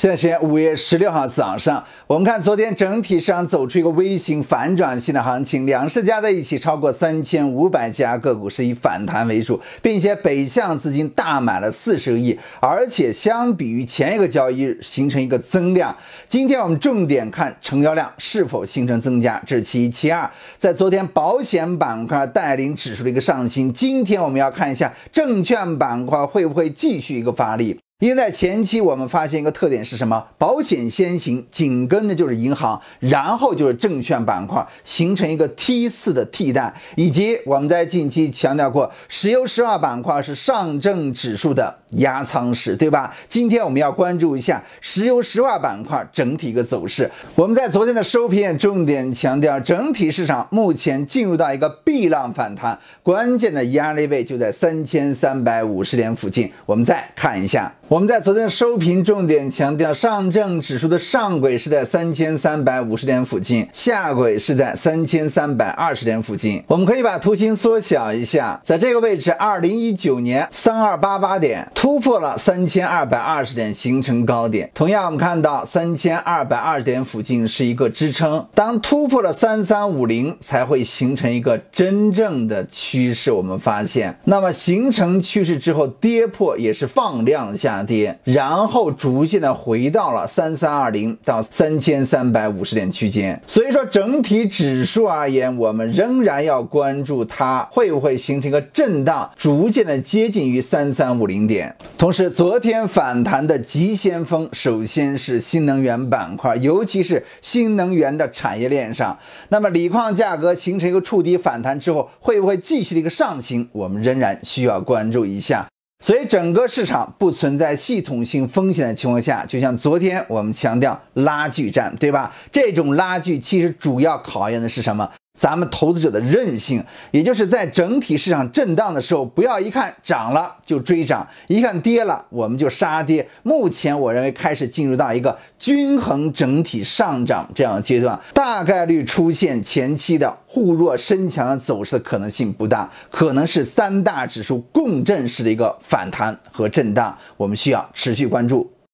现在时间五月十六号早上，我们看昨天整体市场走出一个微型反转性的行情，两市加在一起超过三千五百家个股是以反弹为主，并且北向资金大买了四十亿，而且相比于前一个交易日形成一个增量。今天我们重点看成交量是否形成增加，这是其一，其二，在昨天保险板块带领指数的一个上行，今天我们要看一下证券板块会不会继续一个发力。因为在前期我们发现一个特点是什么？保险先行，紧跟着就是银行，然后就是证券板块，形成一个梯次的替代。以及我们在近期强调过，石油石化板块是上证指数的压舱石，对吧？今天我们要关注一下石油石化板块整体一个走势。我们在昨天的收评重点强调，整体市场目前进入到一个避浪反弹，关键的压力位就在三千三百五十点附近。我们再看一下。我们在昨天收评重点强调，上证指数的上轨是在三千三百五十点附近，下轨是在三千三百二十点附近。我们可以把图形缩小一下，在这个位置，二零一九年三二八八点突破了三千二百二十点，形成高点。同样，我们看到三千二百二点附近是一个支撑，当突破了三三五零才会形成一个真正的趋势。我们发现，那么形成趋势之后，跌破也是放量下。跌，然后逐渐的回到了三三二零到三千三百五十点区间。所以说，整体指数而言，我们仍然要关注它会不会形成一个震荡，逐渐的接近于三三五零点。同时，昨天反弹的急先锋，首先是新能源板块，尤其是新能源的产业链上。那么，锂矿价格形成一个触底反弹之后，会不会继续的一个上行？我们仍然需要关注一下。所以整个市场不存在系统性风险的情况下，就像昨天我们强调拉锯战，对吧？这种拉锯其实主要考验的是什么？咱们投资者的韧性，也就是在整体市场震荡的时候，不要一看涨了就追涨，一看跌了我们就杀跌。目前我认为开始进入到一个均衡整体上涨这样的阶段，大概率出现前期的互弱深强的走势的可能性不大，可能是三大指数共振式的一个反弹和震荡，我们需要持续关注。